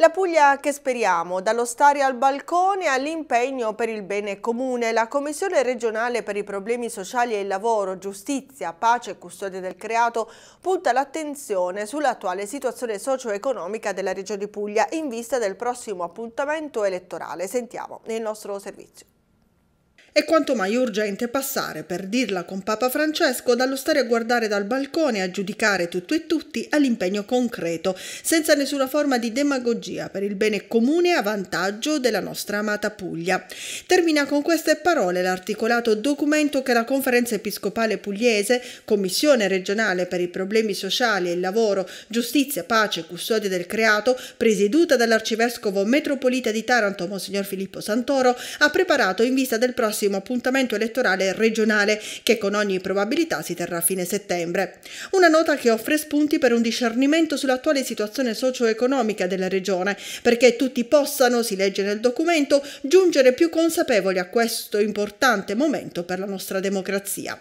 La Puglia che speriamo, dallo stare al balcone all'impegno per il bene comune, la Commissione regionale per i problemi sociali e il lavoro, giustizia, pace e custodia del creato punta l'attenzione sull'attuale situazione socio-economica della Regione Puglia in vista del prossimo appuntamento elettorale. Sentiamo nel nostro servizio. È quanto mai urgente passare, per dirla con Papa Francesco, dallo stare a guardare dal balcone a giudicare tutto e tutti all'impegno concreto, senza nessuna forma di demagogia, per il bene comune a vantaggio della nostra amata Puglia. Termina con queste parole l'articolato documento che la Conferenza Episcopale Pugliese, Commissione regionale per i problemi sociali e il lavoro, giustizia, pace e custodia del creato, presieduta dall'arcivescovo metropolita di Taranto, Monsignor Filippo Santoro, ha preparato in vista del prossimo prossimo appuntamento elettorale regionale che con ogni probabilità si terrà a fine settembre. Una nota che offre spunti per un discernimento sull'attuale situazione socio-economica della regione, perché tutti possano, si legge nel documento, giungere più consapevoli a questo importante momento per la nostra democrazia.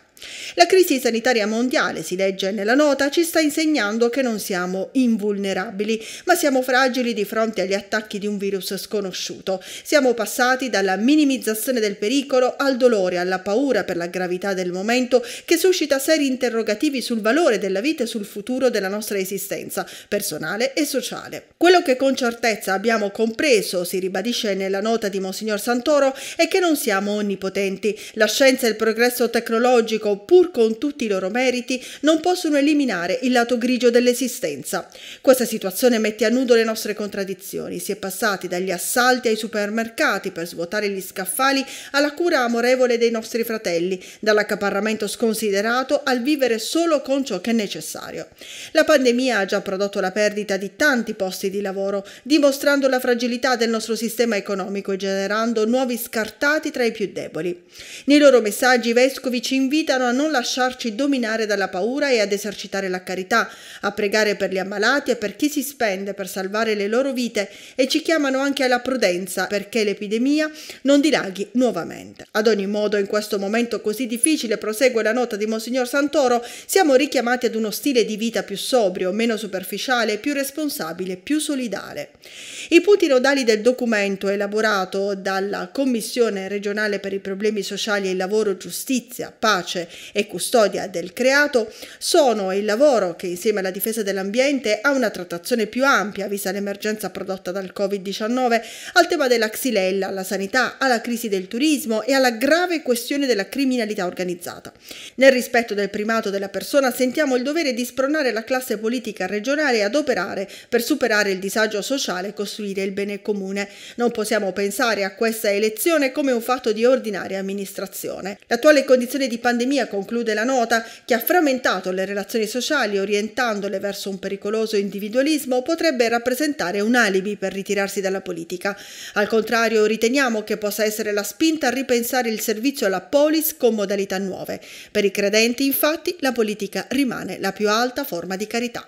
La crisi sanitaria mondiale, si legge nella nota, ci sta insegnando che non siamo invulnerabili, ma siamo fragili di fronte agli attacchi di un virus sconosciuto. Siamo passati dalla minimizzazione del pericolo al dolore, alla paura per la gravità del momento che suscita seri interrogativi sul valore della vita e sul futuro della nostra esistenza personale e sociale. Quello che con certezza abbiamo compreso, si ribadisce nella nota di Monsignor Santoro, è che non siamo onnipotenti. La scienza e il progresso tecnologico pubblico, pur con tutti i loro meriti, non possono eliminare il lato grigio dell'esistenza. Questa situazione mette a nudo le nostre contraddizioni. Si è passati dagli assalti ai supermercati per svuotare gli scaffali alla cura amorevole dei nostri fratelli, dall'accaparramento sconsiderato al vivere solo con ciò che è necessario. La pandemia ha già prodotto la perdita di tanti posti di lavoro, dimostrando la fragilità del nostro sistema economico e generando nuovi scartati tra i più deboli. Nei loro messaggi i vescovi ci invitano aiutano a non lasciarci dominare dalla paura e ad esercitare la carità, a pregare per gli ammalati e per chi si spende per salvare le loro vite e ci chiamano anche alla prudenza perché l'epidemia non dilaghi nuovamente. Ad ogni modo, in questo momento così difficile, prosegue la nota di Monsignor Santoro, siamo richiamati ad uno stile di vita più sobrio, meno superficiale, più responsabile, più solidale. I punti nodali del documento elaborato dalla Commissione regionale per i problemi sociali e il lavoro, giustizia, pace e custodia del creato sono il lavoro che insieme alla difesa dell'ambiente ha una trattazione più ampia, vista l'emergenza prodotta dal Covid-19, al tema della xylella, alla sanità, alla crisi del turismo e alla grave questione della criminalità organizzata. Nel rispetto del primato della persona sentiamo il dovere di spronare la classe politica regionale ad operare per superare il disagio sociale e costruire il bene comune. Non possiamo pensare a questa elezione come un fatto di ordinaria amministrazione. L'attuale condizione di pandemia Turchia, conclude la nota, che ha frammentato le relazioni sociali orientandole verso un pericoloso individualismo, potrebbe rappresentare un alibi per ritirarsi dalla politica. Al contrario, riteniamo che possa essere la spinta a ripensare il servizio alla polis con modalità nuove. Per i credenti, infatti, la politica rimane la più alta forma di carità.